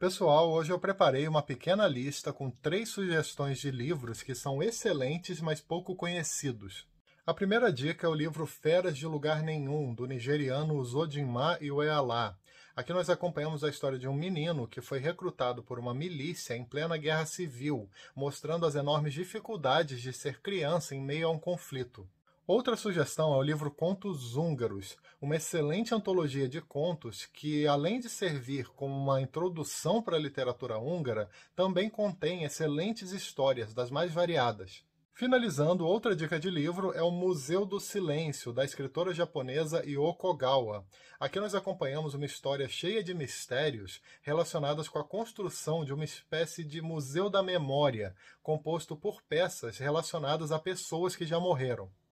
Pessoal, hoje eu preparei uma pequena lista com três sugestões de livros que são excelentes, mas pouco conhecidos. A primeira dica é o livro Feras de Lugar Nenhum, do nigeriano Uzodinma Iweala. Aqui nós acompanhamos a história de um menino que foi recrutado por uma milícia em plena guerra civil, mostrando as enormes dificuldades de ser criança em meio a um conflito. Outra sugestão é o livro Contos Húngaros, uma excelente antologia de contos que, além de servir como uma introdução para a literatura húngara, também contém excelentes histórias das mais variadas. Finalizando, outra dica de livro é o Museu do Silêncio, da escritora japonesa Yokogawa. Aqui nós acompanhamos uma história cheia de mistérios relacionadas com a construção de uma espécie de museu da memória, composto por peças relacionadas a pessoas que já morreram.